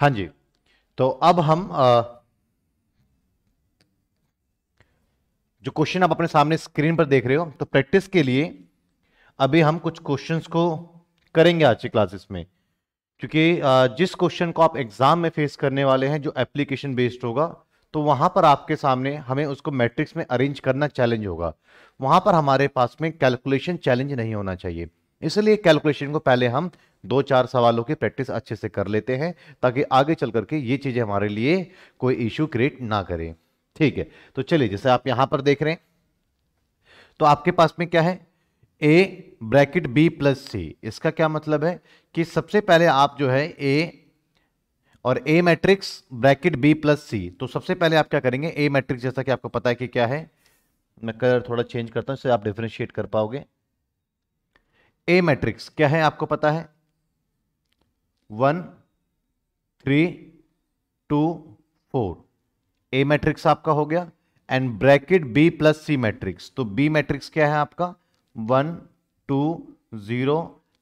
हाँ जी तो अब हम आ, जो क्वेश्चन आप अपने सामने स्क्रीन पर देख रहे हो तो प्रैक्टिस के लिए अभी हम कुछ क्वेश्चंस को करेंगे आज की क्लासेस में क्योंकि जिस क्वेश्चन को आप एग्जाम में फेस करने वाले हैं जो एप्लीकेशन बेस्ड होगा तो वहां पर आपके सामने हमें उसको मैट्रिक्स में अरेंज करना चैलेंज होगा वहां पर हमारे पास में कैलकुलेशन चैलेंज नहीं होना चाहिए इसलिए कैलकुलेशन को पहले हम दो चार सवालों की प्रैक्टिस अच्छे से कर लेते हैं ताकि आगे चल करके ये चीज़ें हमारे लिए कोई इश्यू क्रिएट ना करें ठीक है तो चलिए जैसे आप यहाँ पर देख रहे हैं तो आपके पास में क्या है A bracket B plus C इसका क्या मतलब है कि सबसे पहले आप जो है ए और A matrix bracket B plus C तो सबसे पहले आप क्या करेंगे ए मैट्रिक्स जैसा कि आपको पता है कि क्या है मैं कलर थोड़ा चेंज करता हूं इससे आप डिफ्रेंशिएट कर पाओगे ए मैट्रिक्स क्या है आपको पता है one three two four A matrix आपका हो गया and bracket B plus C matrix तो बी मैट्रिक्स क्या है आपका one two zero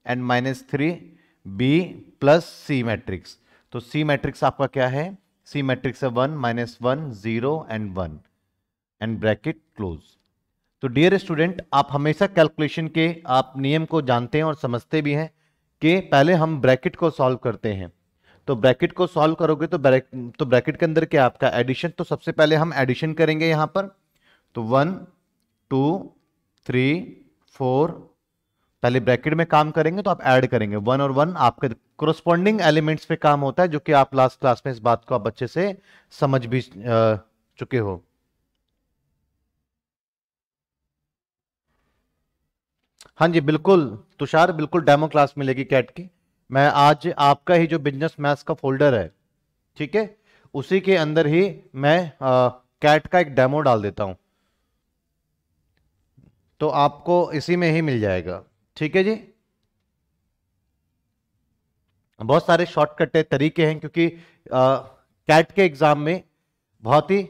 and minus three B plus C matrix तो सी मैट्रिक्स आपका क्या है सी मैट्रिक्स है one minus one zero and one and bracket close तो डियर स्टूडेंट आप हमेशा कैलकुलेशन के आप नियम को जानते हैं और समझते भी हैं कि पहले हम ब्रैकेट को सॉल्व करते हैं तो ब्रैकेट को सॉल्व करोगे तो ब्रैक तो ब्रैकेट के अंदर क्या आपका एडिशन तो सबसे पहले हम एडिशन करेंगे यहाँ पर तो वन टू थ्री फोर पहले ब्रैकेट में काम करेंगे तो आप ऐड करेंगे वन और वन आपके क्रोस्पॉन्डिंग एलिमेंट्स पे काम होता है जो कि आप लास्ट क्लास में इस बात को आप अच्छे से समझ भी चुके हो हाँ जी बिल्कुल तुषार बिल्कुल डेमो क्लास मिलेगी कैट की मैं आज आपका ही जो बिजनेस मैथ्स का फोल्डर है ठीक है उसी के अंदर ही मैं आ, कैट का एक डेमो डाल देता हूँ तो आपको इसी में ही मिल जाएगा ठीक है जी बहुत सारे शॉर्टकट तरीके हैं क्योंकि आ, कैट के एग्ज़ाम में बहुत ही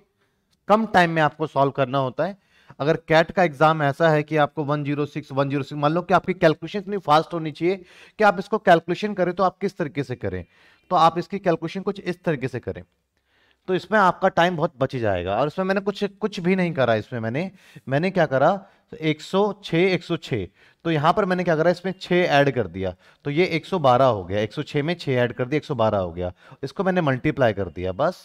कम टाइम में आपको सॉल्व करना होता है अगर कैट का एग्जाम ऐसा है कि आपको 106 106 मान लो कि आपकी कैलकुलेशन इतनी फास्ट होनी चाहिए कि आप इसको कैलकुलेशन करें तो आप किस तरीके से करें तो आप इसकी कैलकुलेशन कुछ इस तरीके से करें तो इसमें आपका टाइम बहुत बच जाएगा और इसमें मैंने कुछ कुछ भी नहीं करा इसमें मैंने मैंने क्या करा तो सौ 106 तो यहाँ पर मैंने क्या करा इसमें 6 ऐड कर दिया तो ये 112 हो गया 106 में 6 ऐड कर दिया 112 हो गया इसको मैंने मल्टीप्लाई कर दिया बस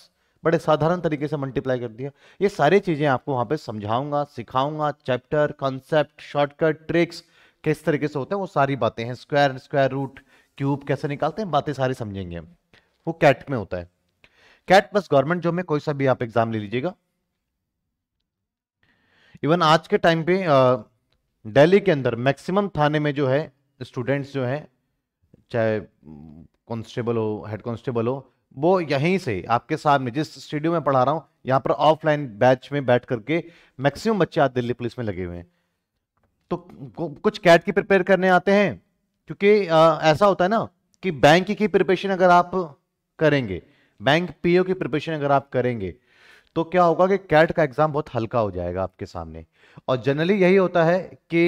बड़े साधारण तरीके से मल्टीप्लाई कर दिया ये सारी चीज़ें आपको वहां पे समझाऊंगा सिखाऊंगा चैप्टर कॉन्सेप्ट शॉर्टकट ट्रिक्स किस तरीके से होते हैं वो सारी बातें हैं स्क्वायर स्क्वायर रूट क्यूब कैसे निकालते हैं बातें सारी समझेंगे वो कैट में होता है कैट प्लस गवर्नमेंट जॉब में कोई सा भी आप एग्जाम ले लीजिएगा इवन आज के टाइम पे दिल्ली के अंदर मैक्सिमम थाने में जो है स्टूडेंट्स जो है चाहे कॉन्स्टेबल हो हेड कॉन्स्टेबल हो वो यहीं से आपके सामने जिस स्टूडियो में पढ़ा रहा हूँ यहाँ पर ऑफलाइन बैच में बैठ करके मैक्सिमम बच्चे आज दिल्ली पुलिस में लगे हुए हैं तो कुछ कैट की प्रिपेयर करने आते हैं क्योंकि ऐसा होता है ना कि बैंक की प्रिपरेशन अगर आप करेंगे बैंक पीओ की प्रिपरेशन अगर आप करेंगे तो क्या होगा कि कैट का एग्ज़ाम बहुत हल्का हो जाएगा आपके सामने और जनरली यही होता है कि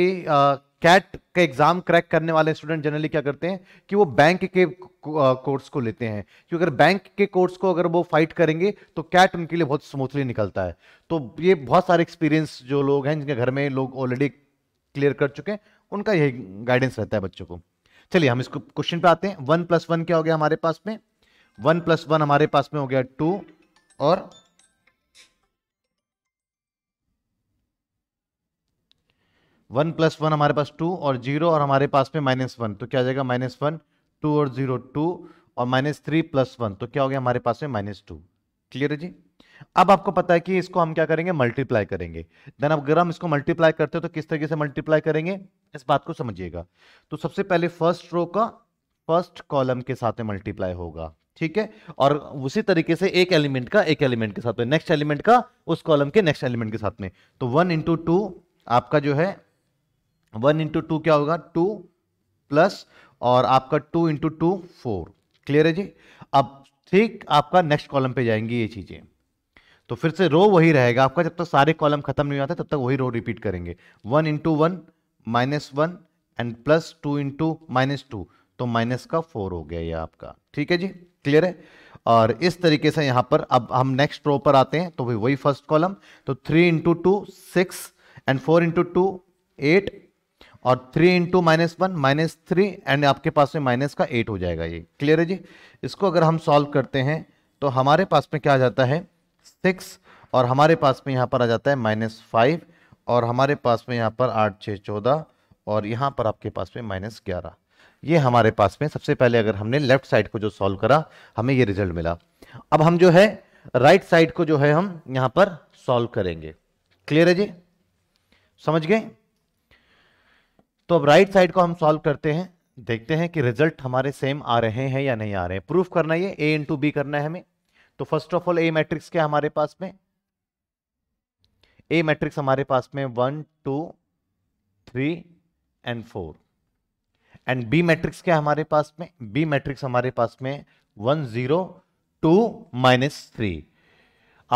कैट का एग्जाम क्रैक करने वाले स्टूडेंट जनरली क्या करते हैं कि वो बैंक के कोर्स को लेते हैं क्योंकि अगर बैंक के कोर्स को अगर वो फाइट करेंगे तो कैट उनके लिए बहुत स्मूथली निकलता है तो ये बहुत सारे एक्सपीरियंस जो लोग हैं जिनके घर में लोग ऑलरेडी क्लियर कर चुके हैं उनका यही गाइडेंस रहता है बच्चों को चलिए हम इसको क्वेश्चन पे आते हैं वन प्लस वन क्या हो गया हमारे पास में वन प्लस वन हमारे पास में हो गया टू और वन प्लस वन हमारे पास टू और जीरो और हमारे पास में माइनस वन तो क्या आ जाएगा माइनस वन टू और जीरो टू और माइनस थ्री प्लस वन तो क्या हो गया हमारे पास में माइनस टू क्लियर है जी अब आपको पता है कि इसको हम क्या करेंगे मल्टीप्लाई करेंगे देन अगर हम इसको मल्टीप्लाई करते हो तो किस तरीके से मल्टीप्लाई करेंगे इस बात को समझिएगा तो सबसे पहले फर्स्ट रो का फर्स्ट कॉलम के साथ में मल्टीप्लाई होगा ठीक है और उसी तरीके से एक एलिमेंट का एक एलिमेंट के साथ में नेक्स्ट एलिमेंट का उस कॉलम के नेक्स्ट एलिमेंट के साथ में तो वन इंटू टू आपका जो है वन इंटू टू क्या होगा टू प्लस और आपका two into two four clear है जी अब ठीक आपका नेक्स्ट कॉलम पे जाएंगी ये चीज़ें तो फिर से रो वही रहेगा आपका जब तक सारे कॉलम खत्म नहीं आता तब तक वही रो रिपीट करेंगे one into one minus one and plus two into minus two तो माइनस का फोर हो गया ये आपका ठीक है जी क्लियर है और इस तरीके से यहां पर अब हम नेक्स्ट रो पर आते हैं तो वही फर्स्ट कॉलम तो three into two six and four into two eight और three into minus one minus three and आपके पास में माइनस का एट हो जाएगा ये क्लियर है जी इसको अगर हम सॉल्व करते हैं तो हमारे पास में क्या आ जाता है सिक्स और हमारे पास में यहाँ पर आ जाता है माइनस फाइव और हमारे पास में यहाँ पर आठ छः चौदह और यहाँ पर आपके पास में माइनस ग्यारह ये हमारे पास में सबसे पहले अगर हमने लेफ्ट साइड को जो सॉल्व करा हमें ये रिजल्ट मिला अब हम जो है राइट साइड को जो है हम यहाँ पर सॉल्व करेंगे क्लियर है जी समझ गए तो अब राइट साइड को हम सॉल्व करते हैं देखते हैं कि रिजल्ट हमारे सेम आ रहे हैं या नहीं आ रहे हैं प्रूफ करना ये ए इंटू बी करना है हमें तो first of all A matrix क्या हमारे पास में ए मैट्रिक्स हमारे पास में one two three and four and B matrix क्या हमारे पास में बी मैट्रिक्स हमारे पास में one zero two minus three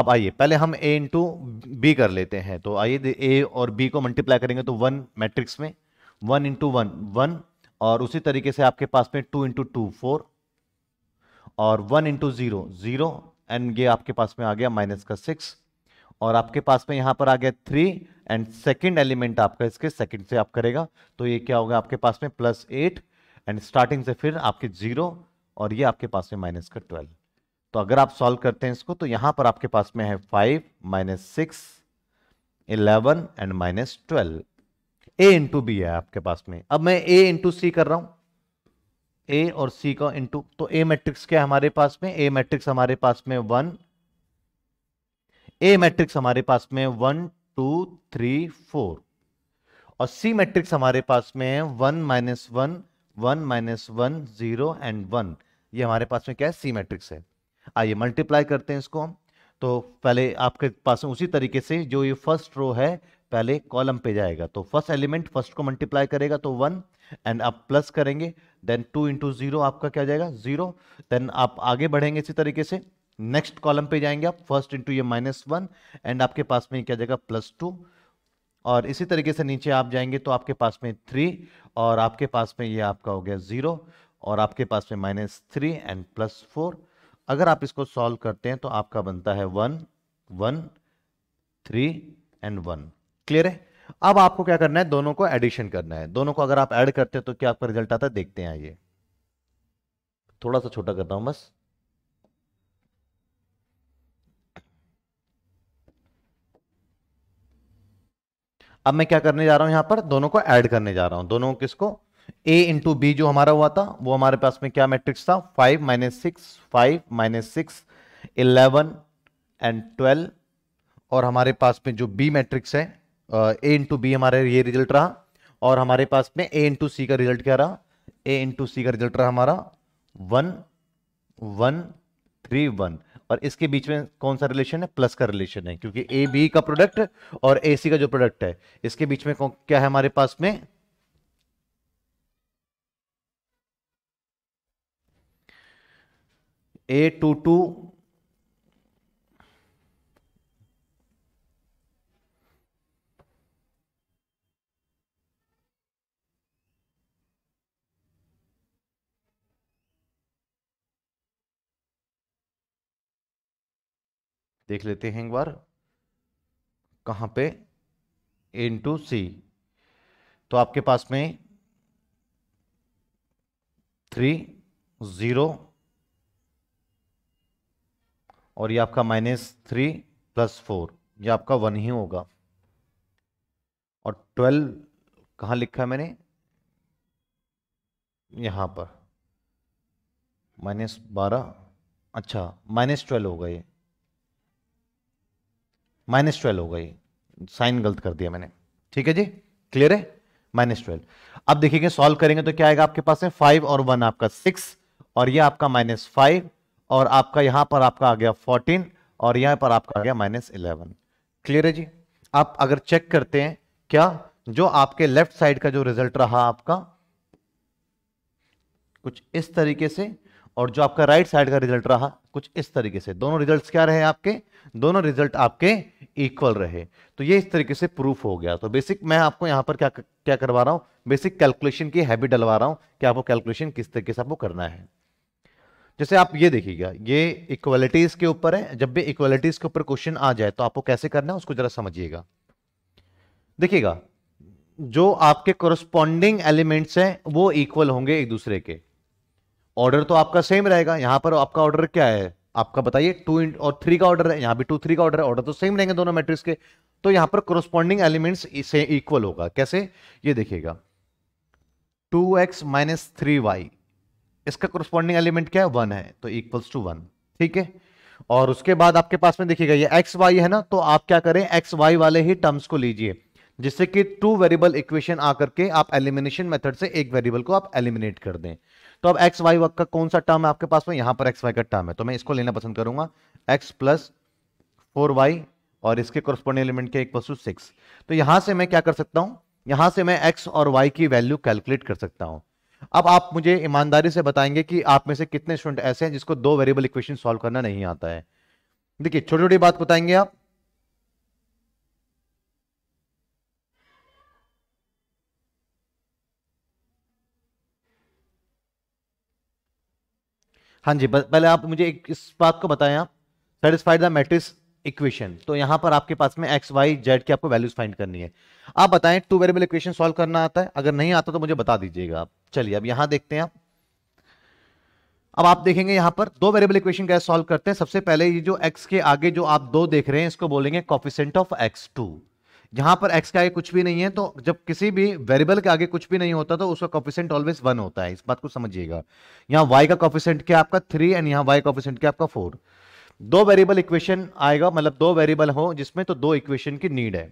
अब आइए पहले हम ए इंटू बी कर लेते हैं तो आइए ए और बी को मल्टीप्लाई करेंगे तो वन मैट्रिक्स में वन इंटू वन वन और उसी तरीके से आपके पास में टू इंटू टू फोर और one into zero zero and ये आपके पास में आ गया माइनस का सिक्स और आपके पास में यहां पर आ गया थ्री एंड सेकंड एलिमेंट आपका इसके सेकंड से आप करेगा तो ये क्या होगा आपके पास में प्लस एट एंड स्टार्टिंग से फिर आपके जीरो और ये आपके पास में माइनस का ट्वेल्व तो अगर आप सॉल्व करते हैं इसको तो यहां पर आपके पास में है five minus six eleven and minus twelve A into B है आपके पास में अब मैं ए इंटू सी कर रहा हूं ए और सी का इंटू तो ए मैट्रिक्स क्या है हमारे पास में ए मैट्रिक्स हमारे पास में वन ए मैट्रिक्स हमारे पास में वन टू थ्री फोर और सी मैट्रिक्स हमारे पास में है one minus one one minus one zero and one ये हमारे पास में क्या है सी मैट्रिक्स है आइए मल्टीप्लाई करते हैं इसको हम तो पहले आपके पास उसी तरीके से जो ये फर्स्ट रो है पहले कॉलम पे जाएगा तो फर्स्ट एलिमेंट फर्स्ट को मल्टीप्लाई करेगा तो वन एंड आप प्लस करेंगे देन टू इंटू जीरो आपका क्या जाएगा जीरो देन आप आगे बढ़ेंगे इसी तरीके से नेक्स्ट कॉलम पे जाएंगे आप फर्स्ट इंटू ये माइनस वन एंड आपके पास में क्या जाएगा प्लस टू और इसी तरीके से नीचे आप जाएंगे तो आपके पास में थ्री और आपके पास में ये आपका हो गया ज़ीरो और आपके पास में minus three and plus four अगर आप इसको सॉल्व करते हैं तो आपका बनता है one one three and one clear है अब आपको क्या करना है दोनों को एडिशन करना है दोनों को अगर आप ऐड करते हैं तो क्या आपका रिजल्ट आता है देखते हैं आइए थोड़ा सा छोटा करता हूं बस अब मैं क्या करने जा रहा हूं यहां पर दोनों को ऐड करने जा रहा हूं दोनों किसको ए इंटू बी जो हमारा हुआ था वो हमारे पास में क्या मैट्रिक्स था five minus six five minus six eleven and twelve और हमारे पास में जो बी मैट्रिक्स है ए इंटू बी हमारे ये रिजल्ट रहा और हमारे पास में ए इंटू सी का रिजल्ट क्या रहा ए इंटू सी का रिजल्ट रहा हमारा वन वन थ्री वन और इसके बीच में कौन सा रिलेशन है प्लस का रिलेशन है क्योंकि ए बी का प्रोडक्ट और ए सी का जो प्रोडक्ट है इसके बीच में क्या है हमारे पास में ए टू टू देख लेते हैं एक बार कहाँ पे ए टू सी तो आपके पास में थ्री ज़ीरो और ये आपका माइनस थ्री प्लस फोर ये आपका वन ही होगा और ट्वेल्व कहाँ लिखा है मैंने यहाँ पर माइनस बारह अच्छा माइनस ट्वेल्व होगा ये माइनस ट्वेल्व हो गई साइन गलत कर दिया मैंने ठीक है जी क्लियर है माइनस ट्वेल्व अब देखिएगा सॉल्व करेंगे तो क्या आएगा आपके पास है फाइव और वन आपका सिक्स और ये आपका माइनस फाइव और आपका यहां पर आपका आ गया फोर्टीन और यहां पर आपका आ गया माइनस इलेवन क्लियर है जी आप अगर चेक करते हैं क्या जो आपके लेफ्ट साइड का जो रिजल्ट रहा आपका कुछ इस तरीके से और जो आपका राइट साइड का रिजल्ट रहा कुछ इस तरीके से दोनों रिजल्ट्स क्या रहे आपके दोनों रिजल्ट आपके इक्वल रहे तो ये इस तरीके से प्रूफ हो गया तो बेसिक मैं आपको यहां पर क्या क्या करवा रहा हूं बेसिक कैलकुलेशन की हैबिट डलवा रहा हूं कि आपको कैलकुलेशन किस तरीके से आपको करना है जैसे आप ये देखिएगा ये इक्वलिटीज के ऊपर है जब भी इक्वलिटीज के ऊपर क्वेश्चन आ जाए तो आपको कैसे करना है उसको जरा समझिएगा देखिएगा जो आपके कोरस्पॉन्डिंग एलिमेंट्स हैं वो इक्वल होंगे एक दूसरे के ऑर्डर तो आपका सेम रहेगा यहां पर आपका ऑर्डर क्या है आपका बताइए टू इंट और थ्री का ऑर्डर है यहाँ भी टू थ्री का ऑर्डर है ऑर्डर तो सेम रहेंगे दोनों मैट्रिक्स के तो यहाँ पर कोरोस्पॉन्डिंग एलिमेंट्स इसे इक्वल होगा कैसे ये देखिएगा two x minus three y इसका कोरोस्पॉन्डिंग एलिमेंट क्या है वन है तो इक्वल्स टू वन ठीक है और उसके बाद आपके पास में देखिएगा ये एक्स वाई है ना तो आप क्या करें एक्स वाई वाले ही टर्म्स को लीजिए जिससे कि टू वेरिएबल इक्वेशन आकर के आप एलिमिनेशन मेथड से एक वेरिएबल को आप एलिमिनेट कर दें तो अब एक्स वाई का कौन सा टर्म है आपके पास में तो यहां पर एक्स वाई का टर्म है तो मैं इसको लेना पसंद करूंगा एक्स प्लस फोर वाई और इसके कोरस्पॉन्डिंग एलिमेंट के एक पशु सिक्स तो यहां से मैं क्या कर सकता हूं यहां से मैं एक्स और वाई की वैल्यू कैलकुलेट कर सकता हूं अब आप मुझे ईमानदारी से बताएंगे कि आप में से कितने स्टूडेंट ऐसे हैं जिसको दो वेरिएबल इक्वेशन सॉल्व करना नहीं आता है देखिए छोटी छोटी बात बताएंगे आप हाँ जी पहले आप मुझे एक इस बात को बताएं आप सेटिस्फाइड द मैट्रिक्स इक्वेशन तो यहाँ पर आपके पास में एक्स वाई जेड की आपको वैल्यूज फाइंड करनी है आप बताएं टू वेरिएबल इक्वेशन सॉल्व करना आता है अगर नहीं आता तो मुझे बता दीजिएगा आप चलिए अब यहाँ देखते हैं आप अब आप देखेंगे यहाँ पर दो वेरिएबल इक्वेशन कैसे सॉल्व करते हैं सबसे पहले ये जो एक्स के आगे जो आप दो देख रहे हैं इसको बोलेंगे कॉफिसेंट ऑफ एक्स टू जहां पर एक्स के आगे कुछ भी नहीं है तो जब किसी भी वेरिएबल के आगे कुछ भी नहीं होता तो उसका कॉफिशेंट ऑलवेज वन होता है इस बात को समझिएगा यहाँ वाई का कॉफिशेंट क्या आपका थ्री एंड यहाँ वाई कॉफिशेंट क्या आपका फोर दो वेरिएबल इक्वेशन आएगा मतलब दो वेरिएबल हो जिसमें तो दो इक्वेशन की नीड है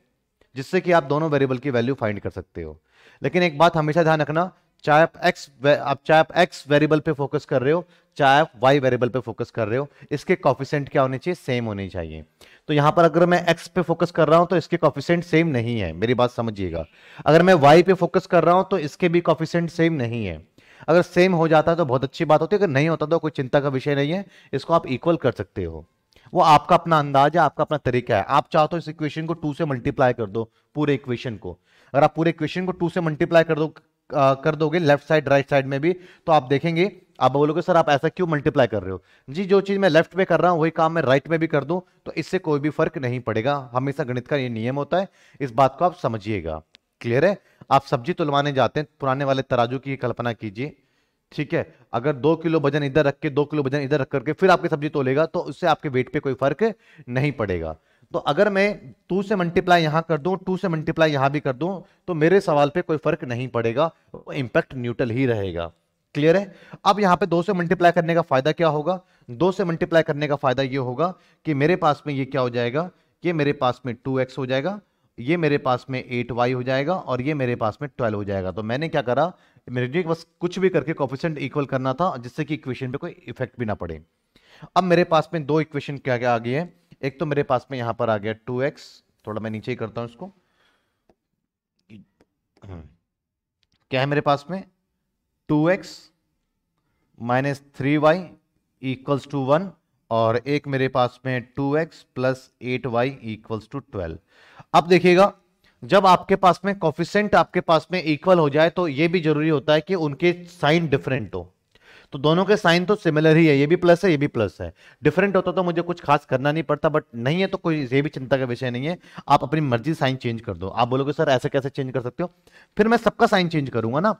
जिससे कि आप दोनों वेरिएबल की वैल्यू फाइंड कर सकते हो लेकिन एक बात हमेशा ध्यान रखना चाहे आप एक्स आप चाहे आप एक्स वेरिएबल पे फोकस कर रहे हो चाहे आप वाई वेरिएबल पे फोकस कर रहे हो इसके कॉफिशेंट क्या होने चाहिए सेम होने चाहिए तो यहां पर अगर मैं एक्स पे फोकस कर रहा हूं तो इसके कॉफिशेंट सेम नहीं है मेरी बात समझिएगा अगर मैं वाई पे फोकस कर रहा हूं तो इसके भी कॉफिशेंट सेम नहीं है अगर सेम हो जाता है तो बहुत अच्छी बात होती है अगर नहीं होता तो कोई चिंता का विषय नहीं है इसको आप इक्वल कर सकते हो वो आपका अपना अंदाज है आपका अपना तरीका है आप चाहो तो इस इक्वेशन को टू से मल्टीप्लाई कर दो पूरे इक्वेशन को अगर आप पूरे इक्वेशन को टू से मल्टीप्लाई कर दो कर दोगे लेफ्ट साइड राइट साइड में भी तो आप देखेंगे आप बोलोगे सर आप ऐसा क्यों मल्टीप्लाई कर रहे हो जी जो चीज़ मैं लेफ्ट में कर रहा हूं वही काम मैं राइट में भी कर दूं तो इससे कोई भी फर्क नहीं पड़ेगा हमेशा गणित का ये नियम होता है इस बात को आप समझिएगा क्लियर है आप सब्जी तुलवाने जाते हैं पुराने वाले तराजू की कल्पना कीजिए ठीक है अगर दो किलो वजन इधर रख के दो किलो वजन इधर रख करके फिर आपकी सब्जी तोलेगा तो उससे आपके वेट पे कोई फर्क नहीं पड़ेगा तो अगर मैं टू से मल्टीप्लाई यहां कर दू टू से मल्टीप्लाई यहां भी कर दू तो मेरे सवाल पे कोई फर्क नहीं पड़ेगा इंपैक्ट न्यूट्रल ही रहेगा क्लियर है अब यहां पे दो से मल्टीप्लाई करने का फायदा क्या होगा दो से मल्टीप्लाई करने का फायदा ये होगा कि मेरे पास में ये क्या हो जाएगा ये मेरे पास में टू एक्स हो जाएगा ये मेरे पास में एट वाई हो जाएगा और ये मेरे पास में ट्वेल्व हो जाएगा तो मैंने क्या करा मेरे बस कुछ भी करके कॉफिशेंट इक्वल करना था जिससे कि इक्वेशन पे कोई इफेक्ट भी ना पड़े अब मेरे पास में दो इक्वेशन क्या क्या आ गई है एक तो मेरे पास में यहां पर आ गया टू एक्स थोड़ा मैं नीचे ही करता हूं इसको क्या है मेरे पास में two x minus three y equals to one और एक मेरे पास में two x plus eight y equals to twelve अब देखिएगा जब आपके पास में कॉफिशेंट आपके पास में इक्वल हो जाए तो यह भी जरूरी होता है कि उनके साइन डिफरेंट हो तो दोनों के साइन तो सिमिलर ही है ये भी प्लस है ये भी प्लस है डिफरेंट होता तो मुझे कुछ खास करना नहीं पड़ता बट नहीं है तो कोई ये भी चिंता का विषय नहीं है आप अपनी मर्जी साइन चेंज कर दो आप बोलोगे सर ऐसे कैसे चेंज कर सकते हो फिर मैं सबका साइन चेंज करूंगा ना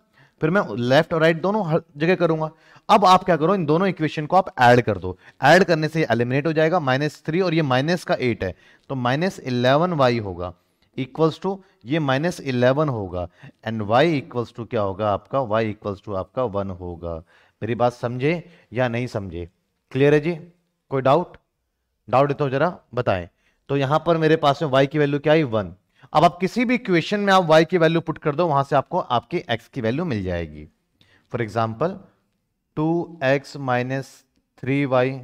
फिर मैं लेफ्ट और राइट दोनों हर जगह करूंगा अब आप क्या करो इन दोनों इक्वेशन को आप ऐड कर दो ऐड करने से एलिमिनेट हो जाएगा माइनस थ्री और ये माइनस का एट है तो माइनस इलेवन वाई होगा इक्वल्स टू ये माइनस इलेवन होगा एंड वाई इक्वल्स टू क्या होगा आपका वाई इक्वल्स टू आपका वन होगा मेरी बात समझे या नहीं समझे क्लियर है जी कोई डाउट डाउट है तो जरा बताएं तो यहां पर मेरे पास में वाई की वैल्यू क्या है वन अब आप किसी भी क्वेश्चन में आप वाई की वैल्यू पुट कर दो वहां से आपको आपकी एक्स की वैल्यू मिल जाएगी for example two x minus three y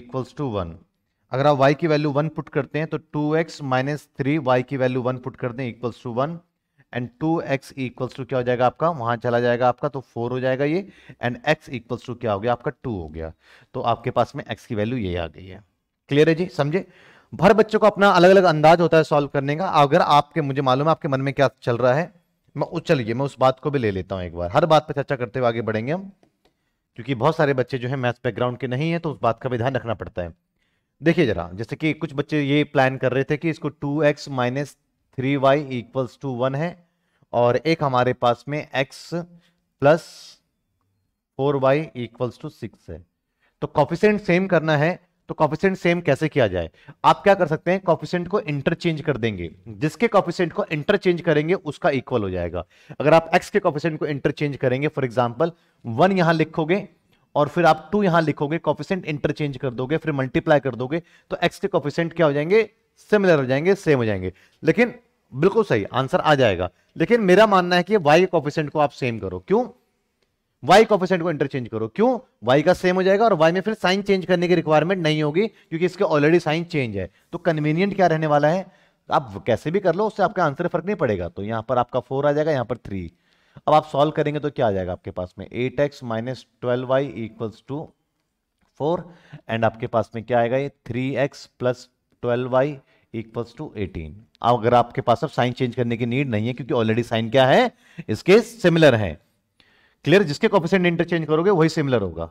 equals to one अगर आप y की वैल्यू वन पुट करते हैं तो two x minus three y की वैल्यू वन पुट कर हैं equals to one and two x equals to क्या हो जाएगा आपका वहां चला जाएगा आपका तो फोर हो जाएगा ये एंड एक्स इक्वल्स टू क्या हो गया आपका टू हो गया तो आपके पास में एक्स की वैल्यू ये आ गई है क्लियर है जी समझे भर बच्चों को अपना अलग अलग अंदाज होता है सॉल्व करने का अगर आपके मुझे मालूम है आपके मन में क्या चल रहा है मैं उस चलिए मैं उस बात को भी ले लेता हूँ एक बार हर बात पर चर्चा करते हुए आगे बढ़ेंगे हम क्योंकि बहुत सारे बच्चे जो है मैथ्स बैकग्राउंड के नहीं है तो उस बात का भी ध्यान रखना पड़ता है देखिए जरा जैसे कि कुछ बच्चे ये प्लान कर रहे थे कि इसको two x minus three y equals to one है और एक हमारे पास में x plus four y equals to six है तो कॉफिशेंट सेम करना है तो कॉफिशेंट सेम कैसे किया जाए आप क्या कर सकते हैं कॉफिशेंट को इंटरचेंज कर देंगे जिसके कॉफिशेंट को इंटरचेंज करेंगे उसका इक्वल हो जाएगा अगर आप एक्स के कॉफिशेंट को इंटरचेंज करेंगे फॉर एग्जाम्पल वन यहां लिखोगे और फिर आप टू यहां लिखोगे कॉफिशेंट इंटरचेंज कर दोगे फिर मल्टीप्लाई कर दोगे तो एक्स के कॉफिशेंट क्या हो जाएंगे सिमिलर हो जाएंगे सेम हो जाएंगे लेकिन बिल्कुल सही आंसर आ जाएगा लेकिन मेरा मानना है कि वाई कॉफिशेंट को आप सेम करो क्यों वाई कॉफिशेंट को इंटरचेंज करो क्यों वाई का सेम हो जाएगा और वाई में फिर साइन चेंज करने की रिक्वायरमेंट नहीं होगी क्योंकि इसके ऑलरेडी साइन चेंज है तो कन्वीनियंट क्या रहने वाला है आप कैसे भी कर लो उससे आपका आंसर फर्क नहीं पड़ेगा तो यहां पर आपका फोर आ जाएगा यहां पर थ्री अब आप सॉल्व करेंगे तो क्या आ जाएगा आपके पास में eight x minus twelve y equals to four and आपके पास में क्या आएगा ये three x plus twelve y equals to eighteen अगर आपके पास अब साइन चेंज करने की नीड नहीं है क्योंकि ऑलरेडी साइन क्या है इसके सिमिलर है क्लियर जिसके कॉपिसेंट इंटरचेंज करोगे वही सिमिलर होगा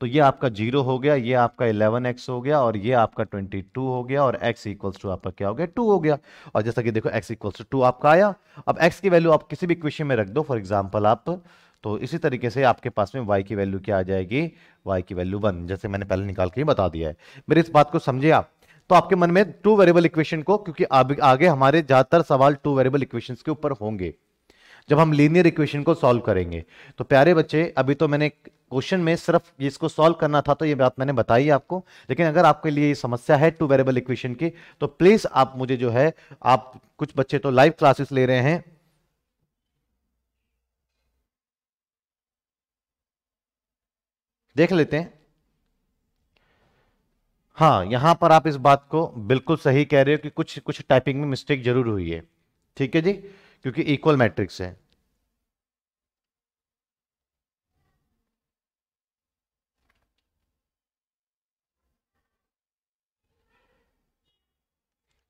तो ये आपका जीरो हो गया ये आपका इलेवन एक्स हो गया और ये आपका ट्वेंटी टू हो गया और एक्स इक्वल्स टू आपका क्या हो गया टू हो गया और जैसा कि देखो एक्स इक्वल्स टू टू आपका आया अब एक्स की वैल्यू आप किसी भी क्वेश्चन में रख दो फॉर एग्जाम्पल आप तो इसी तरीके से आपके पास में वाई की वैल्यू क्या आ जाएगी वाई की वैल्यू वन जैसे मैंने पहले निकाल के बता दिया है मेरी इस बात को समझे आप तो आपके मन में टू वेरिएबल इक्वेशन को क्योंकि आगे हमारे ज्यादातर सवाल टू वेरिएबल इक्वेशन के ऊपर होंगे जब हम लीनियर इक्वेशन को सॉल्व करेंगे तो प्यारे बच्चे अभी तो मैंने क्वेश्चन में सिर्फ इसको सॉल्व करना था तो ये बात मैंने बताई आपको लेकिन अगर आपके लिए समस्या है टू वेरिएबल इक्वेशन की तो प्लीज आप मुझे जो है आप कुछ बच्चे तो लाइव क्लासेस ले रहे हैं देख लेते हैं हाँ यहाँ पर आप इस बात को बिल्कुल सही कह रहे हो कि कुछ कुछ टाइपिंग में मिस्टेक जरूर हुई है ठीक है जी क्योंकि इक्वल मैट्रिक्स है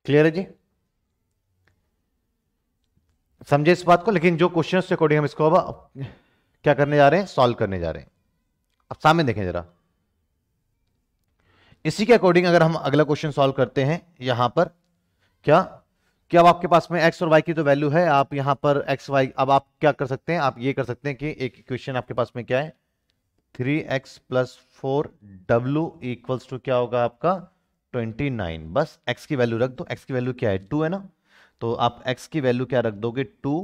क्लियर है जी समझे इस बात को लेकिन जो क्वेश्चन के अकॉर्डिंग हम इसको अब क्या करने जा रहे हैं सॉल्व करने जा रहे हैं अब सामने देखें जरा इसी के अकॉर्डिंग अगर हम अगला क्वेश्चन सॉल्व करते हैं यहां पर क्या क्या अब आपके पास में एक्स और वाई की तो वैल्यू है आप यहां पर एक्स वाई अब आप क्या कर सकते हैं आप ये कर सकते हैं कि एक क्वेश्चन आपके पास में क्या है थ्री एक्स प्लस फोर डब्ल्यू इक्वल्स टू क्या होगा आपका ट्वेंटी नाइन बस एक्स की वैल्यू रख दो एक्स की वैल्यू क्या है टू है ना तो आप एक्स की वैल्यू क्या रख दोगे टू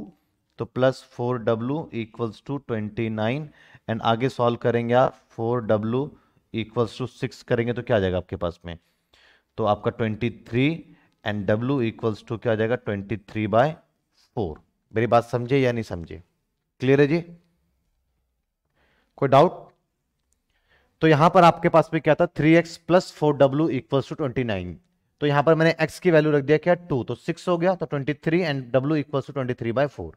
तो प्लस फोर डब्ल्यू equals to twenty nine and आगे सॉल्व करेंगे आप फोर डब्ल्यू इक्वल्स टू सिक्स करेंगे तो क्या आ जाएगा आपके पास में तो आपका ट्वेंटी थ्री एंड डब्ल्यू इक्वल्स टू क्या आ जाएगा ट्वेंटी थ्री बाय फोर मेरी बात समझे या नहीं समझे क्लियर है जी कोई डाउट तो यहां पर आपके पास में क्या था थ्री एक्स प्लस फोर डब्ल्यू इक्वल्स टू ट्वेंटी नाइन तो यहां पर मैंने x की वैल्यू रख दिया क्या टू तो सिक्स हो गया तो ट्वेंटी थ्री एंड डब्ल्यू equals to twenty three by four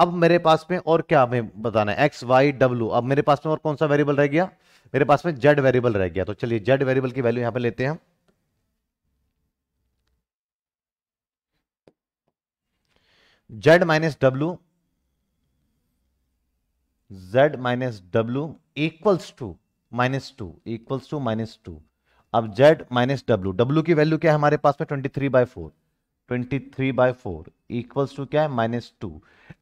अब मेरे पास में और क्या हमें बताना है एक्स वाई डब्ल्यू अब मेरे पास में और कौन सा वेरिएबल रह गया मेरे पास में जेड वेरिएबल रह गया तो चलिए जेड वेरिएबल की वैल्यू यहां पर लेते हैं हम Z minus W Z minus W equals to minus two equals to minus two अब जेड माइनस डब्ल्यू डब्ल्यू की वैल्यू क्या है हमारे पास में twenty three by four twenty three by four equals to क्या है minus two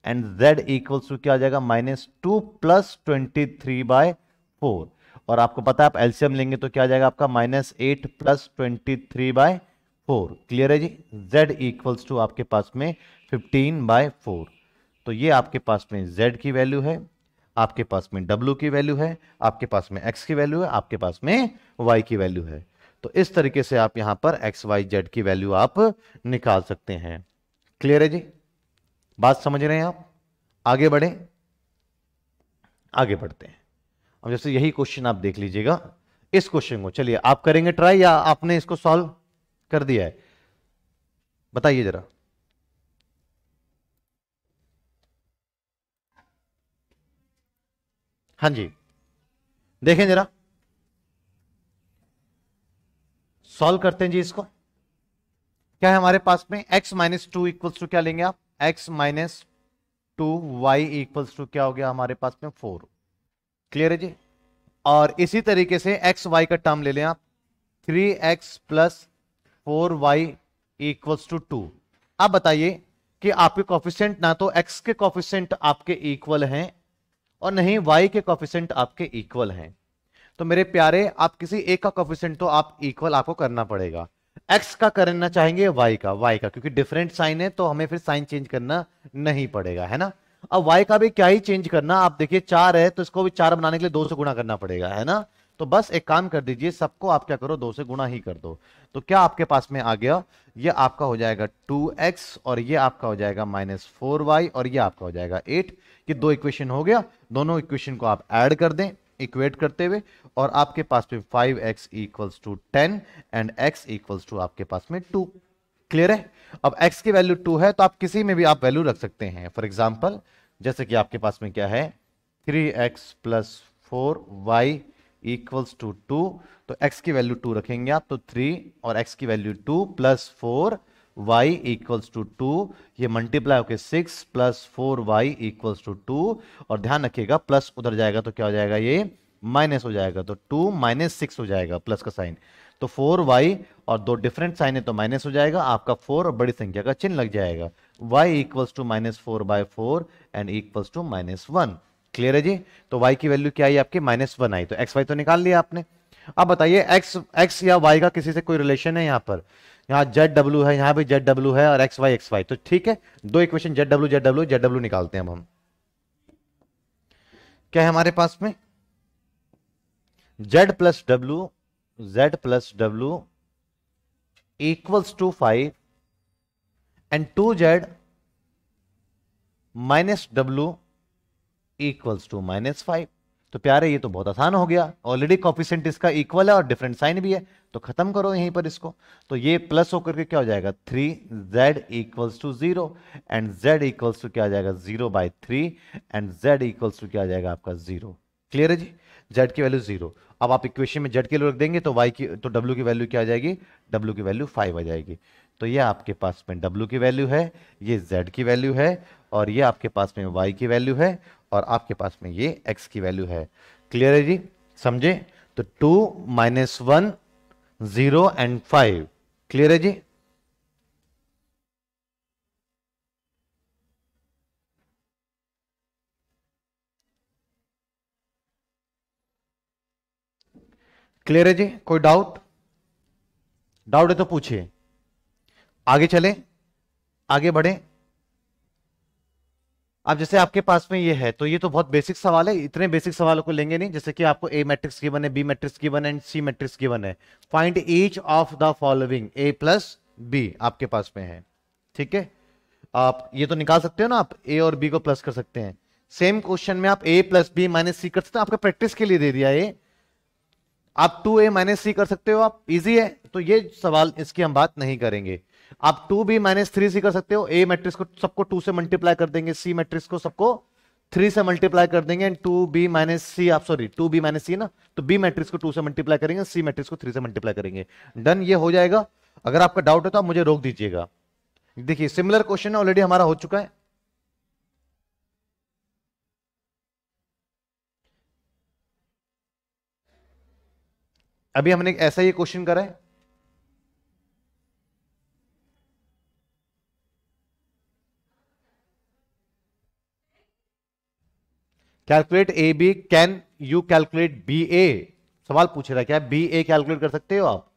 and Z equals to क्या आ जाएगा minus two plus twenty three by four और आपको पता है आप एल्सियम लेंगे तो क्या आ जाएगा आपका minus eight plus twenty three by four clear है जी जेड इक्वल्स टू आपके पास में फिफ्टीन बाय फोर तो ये आपके पास में जेड की वैल्यू है आपके पास में डब्ल्यू की वैल्यू है आपके पास में एक्स की वैल्यू है आपके पास में वाई की वैल्यू है तो इस तरीके से आप यहां पर एक्स वाई जेड की वैल्यू आप निकाल सकते हैं क्लियर है जी बात समझ रहे हैं आप आगे बढ़े आगे बढ़ते हैं अब जैसे यही क्वेश्चन आप देख लीजिएगा इस क्वेश्चन को चलिए आप करेंगे ट्राई या आपने इसको सॉल्व कर दिया है बताइए जरा हाँ जी देखें जरा सॉल्व करते हैं जी इसको क्या है हमारे पास में x minus two equals to क्या लेंगे आप x minus two y equals to क्या हो गया हमारे पास में फोर क्लियर है जी और इसी तरीके से एक्स वाई का टर्म ले लें आप three x plus four y equals to two आप बताइए कि आपके कॉफिशेंट ना तो एक्स के कॉफिशेंट आपके इक्वल हैं और नहीं वाई के कॉफिशेंट आपके इक्वल हैं तो मेरे प्यारे आप किसी एक का कोफिशेंट तो आप इक्वल आपको करना पड़ेगा एक्स का करना चाहेंगे वाई का वाई का क्योंकि डिफरेंट साइन है तो हमें फिर साइन चेंज करना नहीं पड़ेगा है ना अब वाई का भी क्या ही चेंज करना आप देखिए चार है तो इसको भी चार बनाने के लिए दो से गुणा करना पड़ेगा है ना तो बस एक काम कर दीजिए सबको आप क्या करो दो से गुणा ही कर दो तो क्या आपके पास में आ गया ये आपका हो जाएगा टू एक्स और ये आपका हो जाएगा माइनस फोर वाई और ये आपका हो जाएगा एट ये दो इक्वेशन हो गया दोनों इक्वेशन को आप ऐड कर दें इक्वेट करते हुए और आपके पास में five x equals to ten and x equals to आपके पास में टू क्लियर है अब x की वैल्यू टू है तो आप किसी में भी आप वैल्यू रख सकते हैं फॉर एग्जाम्पल जैसे कि आपके पास में क्या है three x plus four y equals to two तो x की वैल्यू टू रखेंगे आप तो थ्री और x की value two plus four y equals to two ये मल्टीप्लाई होके six plus four y equals to two और ध्यान रखिएगा प्लस उधर जाएगा तो क्या हो जाएगा ये माइनस हो जाएगा तो टू माइनस सिक्स हो जाएगा प्लस का साइन तो फोर वाई और दो डिफरेंट साइन है तो माइनस हो जाएगा आपका फोर और बड़ी संख्या का चिन्ह लग जाएगा Y equals to minus four by four and equals to minus one clear है जी तो वाई की वैल्यू क्या आई आपकी माइनस वन आई तो एक्स वाई तो निकाल लिया आपने अब बताइए एक्स एक्स या वाई का किसी से कोई रिलेशन है यहाँ पर यहाँ जेड डब्ल्यू है यहाँ भी जेड डब्ल्यू है और एक्स वाई एक्स वाई तो ठीक है दो equation Z W Z W Z W निकालते हैं अब हम क्या है हमारे पास में Z plus W Z plus W equals to five and two Z minus W equals to minus five तो प्यारे ये तो बहुत आसान हो गया ऑलरेडी कॉफिशेंट इसका इक्वल है और डिफरेंट साइन भी है तो खत्म करो यहीं पर इसको तो ये प्लस होकर के क्या हो जाएगा three Z equals to zero and Z equals to क्या जाएगा zero by three and Z equals to क्या जाएगा आपका जीरो क्लियर है जी जेड की वैल्यू जीरो अब आप इक्वेशन में जेड की रख देंगे तो वाई की तो डब्ल्यू की वैल्यू क्या आ जाएगी डब्ल्यू की वैल्यू फाइव आ जाएगी तो ये आपके पास में डब्ल्यू की वैल्यू है ये जेड की वैल्यू है और ये आपके पास में वाई की वैल्यू है और आपके पास में ये एक्स की वैल्यू है क्लियर है जी समझे तो two minus one zero and five clear है जी क्लियर है जी कोई डाउट डाउट है तो पूछिए आगे चले आगे बढ़े अब जैसे आपके पास में ये है तो ये तो बहुत बेसिक सवाल है इतने बेसिक सवालों को लेंगे नहीं जैसे कि आपको ए मैट्रिक्स गिवन है B matrix given and C matrix given है find each of the following A plus B आपके पास में है ठीक है आप ये तो निकाल सकते हो ना आप ए और बी को प्लस कर सकते हैं सेम क्वेश्चन में आप A plus B minus C कर सकते हो आपको प्रैक्टिस के लिए दे दिया ये आप टू ए माइनस सी कर सकते हो आप इजी है तो ये सवाल इसकी हम बात नहीं करेंगे आप टू भी माइनस थ्री से कर सकते हो ए मैट्रिक्स को सबको टू से मल्टीप्लाई कर देंगे सी मैट्रिक्स को सबको थ्री से मल्टीप्लाई कर देंगे and two B minus C आप sorry two B minus C ना तो बी मैट्रिक्स को टू से मल्टीप्लाई करेंगे सी मैट्रिक्स को थ्री से मल्टीप्लाई करेंगे डन ये हो जाएगा अगर आपका डाउट है तो आप मुझे रोक दीजिएगा देखिए सिमिलर क्वेश्चन ऑलरेडी हमारा हो चुका है अभी हमने ऐसा ही क्वेश्चन करा है calculate A B can you calculate B A सवाल पूछ रहा है क्या बी ए कैलकुलेट कर सकते हो आप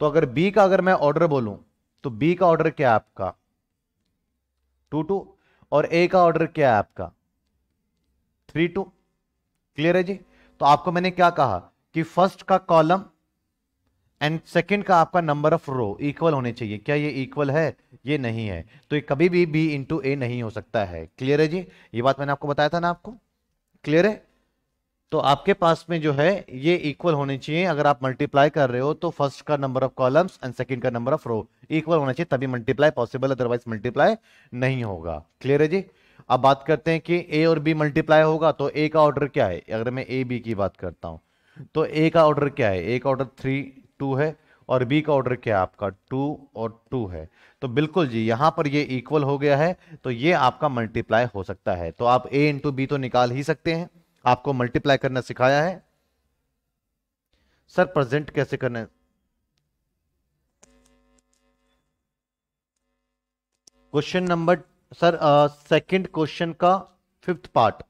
तो अगर बी का अगर मैं ऑर्डर बोलूं तो बी का ऑर्डर क्या है आपका टू टू और ए का ऑर्डर क्या है आपका थ्री टू क्लियर है जी तो आपको मैंने क्या कहा कि फर्स्ट का कॉलम एंड सेकंड का आपका नंबर ऑफ रो इक्वल होने चाहिए क्या ये इक्वल है ये नहीं है तो ये कभी भी बी इंटू ए नहीं हो सकता है क्लियर है जी ये बात मैंने आपको बताया था ना आपको क्लियर है तो आपके पास में जो है ये इक्वल होने चाहिए अगर आप मल्टीप्लाई कर रहे हो तो फर्स्ट का number of columns and second का नंबर ऑफ रो इक्वल होना चाहिए तभी मल्टीप्लाई पॉसिबल अदरवाइज मल्टीप्लाई नहीं होगा क्लियर है जी अब बात करते हैं कि ए और बी मल्टीप्लाई होगा तो ए का ऑर्डर क्या है अगर मैं ए बी की बात करता हूं तो ए का ऑर्डर क्या है ए का ऑर्डर थ्री टू है और बी का ऑर्डर क्या है आपका टू और टू है तो बिल्कुल जी यहां पर ये इक्वल हो गया है तो ये आपका मल्टीप्लाई हो सकता है तो आप ए इंटू बी तो निकाल ही सकते हैं आपको मल्टीप्लाई करना सिखाया है सर प्रेजेंट कैसे करना question number sir second question का फिफ्थ पार्ट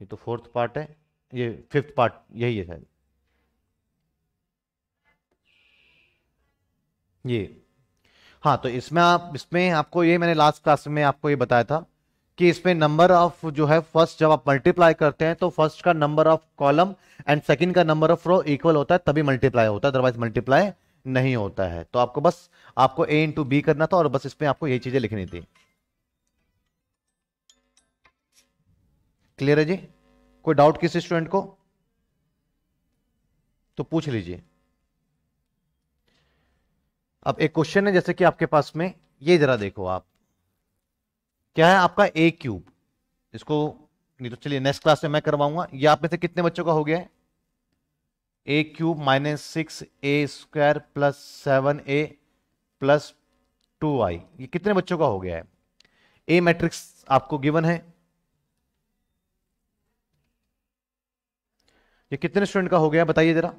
ये तो फोर्थ पार्ट है ये फिफ्थ पार्ट यही है शायद ये हाँ तो इसमें आप इसमें आपको ये मैंने लास्ट क्लास में आपको ये बताया था कि इसमें नंबर ऑफ जो है फर्स्ट जब आप मल्टीप्लाई करते हैं तो फर्स्ट का number of column and second का नंबर ऑफ रो इक्वल होता है तभी मल्टीप्लाई होता है अदरवाइज मल्टीप्लाई नहीं होता है तो आपको बस आपको ए इंटू बी करना था और बस इसमें आपको यही चीजें लिखनी थी क्लियर है जी कोई डाउट किसी स्टूडेंट को तो पूछ लीजिए अब एक क्वेश्चन है जैसे कि आपके पास में ये जरा देखो आप क्या है आपका ए क्यूब इसको नहीं तो चलिए नेक्स्ट क्लास में मैं करवाऊंगा ये आप में से कितने बच्चों का हो गया है A cube minus six A square plus seven A plus two I ये कितने बच्चों का हो गया है ए मैट्रिक्स आपको गिवन है ये कितने स्टूडेंट का हो गया बताइए जरा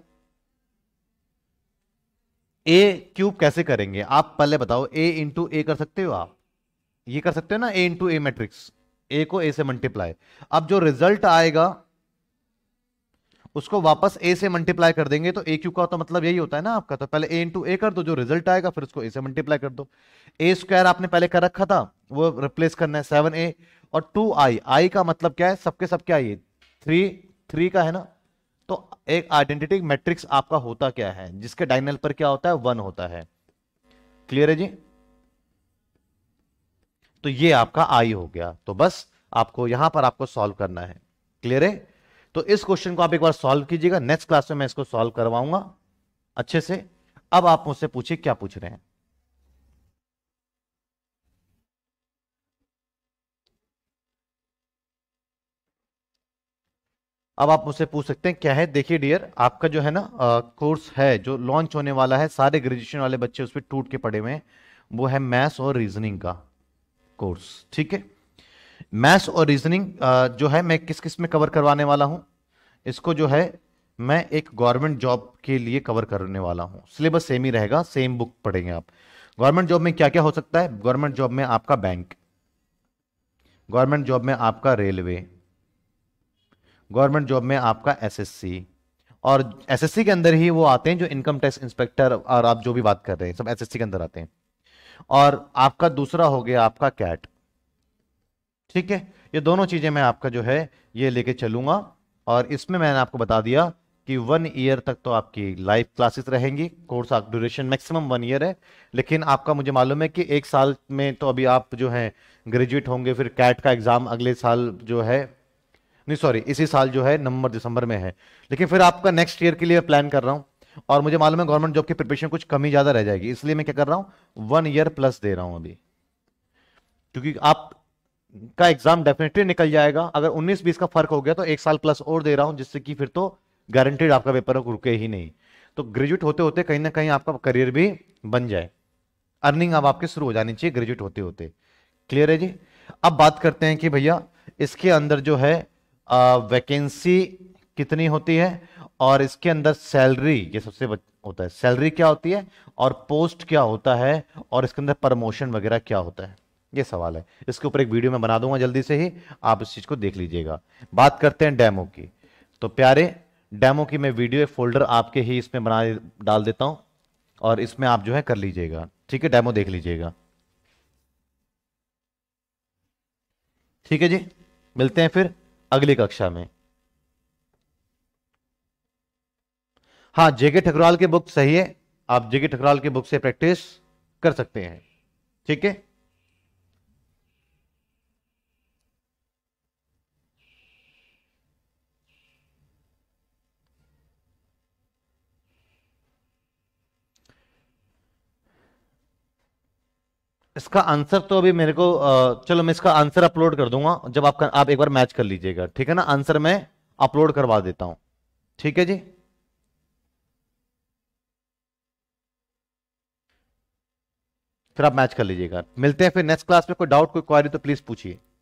ए क्यूब कैसे करेंगे आप पहले बताओ ए इंटू ए कर सकते हो आप ये कर सकते हो ना ए इंटू ए मैट्रिक्स ए को ए से मल्टीप्लाई अब जो रिजल्ट आएगा उसको वापस ए से मल्टीप्लाई कर देंगे तो ए क्यूब का तो मतलब यही होता है ना आपका तो पहले ए इंटू ए कर दो जो रिजल्ट आएगा फिर उसको ए से मल्टीप्लाई कर दो ए स्क्वायर आपने पहले कर रखा था वो रिप्लेस करना है सेवन ए और टू आई आई का मतलब क्या है सबके सब क्या थ्री थ्री का है ना तो एक आइडेंटिटी मैट्रिक्स आपका होता क्या है जिसके डाइनल पर क्या होता है वन होता है क्लियर है जी तो ये आपका आई हो गया तो बस आपको यहां पर आपको सॉल्व करना है क्लियर है तो इस क्वेश्चन को आप एक बार सॉल्व कीजिएगा नेक्स्ट क्लास में मैं इसको सॉल्व करवाऊंगा अच्छे से अब आप मुझसे पूछिए क्या पूछ रहे हैं अब आप मुझसे पूछ सकते हैं क्या है देखिए डियर आपका जो है ना कोर्स है जो लॉन्च होने वाला है सारे ग्रेजुएशन वाले बच्चे उस पर टूट के पड़े हुए हैं वो है मैथ्स और रीजनिंग का कोर्स ठीक है मैथ्स और रीजनिंग जो है मैं किस किस में कवर करवाने वाला हूं इसको जो है मैं एक गवर्नमेंट जॉब के लिए कवर करने वाला हूं सिलेबस सेम ही रहेगा सेम बुक पढ़ेंगे आप गवर्नमेंट जॉब में क्या क्या हो सकता है गवर्नमेंट जॉब में आपका बैंक गवर्नमेंट जॉब में आपका रेलवे गवर्नमेंट जॉब में आपका एसएससी और एसएससी के अंदर ही वो आते हैं जो इनकम टैक्स इंस्पेक्टर और आप जो भी बात कर रहे हैं सब एसएससी के अंदर आते हैं और आपका दूसरा हो गया आपका कैट ठीक है ये दोनों चीजें मैं आपका जो है ये लेके चलूंगा और इसमें मैंने आपको बता दिया कि वन ईयर तक तो आपकी लाइव क्लासेस रहेंगी कोर्स आप ड्यूरेशन मैक्सिमम वन ईयर है लेकिन आपका मुझे मालूम है कि एक साल में तो अभी आप जो हैं ग्रेजुएट होंगे फिर कैट का एग्ज़ाम अगले साल जो है नहीं सॉरी इसी साल जो है नवंबर दिसंबर में है लेकिन फिर आपका नेक्स्ट ईयर के लिए प्लान कर रहा हूं और मुझे मालूम है गवर्नमेंट जॉब की प्रिपरेशन कुछ कमी ज़्यादा रह जाएगी इसलिए मैं क्या कर रहा हूं वन ईयर प्लस दे रहा हूं अभी क्योंकि आप का एग्जाम डेफिनेटली निकल जाएगा अगर 19-20 का फर्क हो गया तो एक साल प्लस और दे रहा हूं जिससे कि फिर तो गारंटेड आपका पेपर रुके ही नहीं तो ग्रेजुएट होते होते कहीं ना कहीं आपका करियर भी बन जाए अर्निंग अब आपके शुरू हो जानी चाहिए ग्रेजुएट होते होते क्लियर है जी अब बात करते हैं कि भैया इसके अंदर जो है वैकेंसी कितनी होती है और इसके अंदर सैलरी ये सबसे होता है सैलरी क्या होती है और पोस्ट क्या होता है और इसके अंदर प्रमोशन वगैरह क्या होता है ये सवाल है इसके ऊपर एक वीडियो में बना दूंगा जल्दी से ही आप इस चीज़ को देख लीजिएगा बात करते हैं डेमो की तो प्यारे डेमो की मैं वीडियो एक फोल्डर आपके ही इसमें बना डाल देता हूं और इसमें आप जो है कर लीजिएगा ठीक है डेमो देख लीजिएगा ठीक है जी मिलते हैं फिर अगली कक्षा में हाँ जेके ठकराल के बुक सही है आप जेके ठकराल के बुक से प्रैक्टिस कर सकते हैं ठीक है इसका आंसर तो अभी मेरे को चलो मैं इसका आंसर अपलोड कर दूंगा जब आपका आप एक बार मैच कर लीजिएगा ठीक है ना आंसर मैं अपलोड करवा देता हूं ठीक है जी फिर आप मैच कर लीजिएगा मिलते हैं फिर नेक्स्ट क्लास में कोई डाउट कोई क्वारी तो प्लीज पूछिए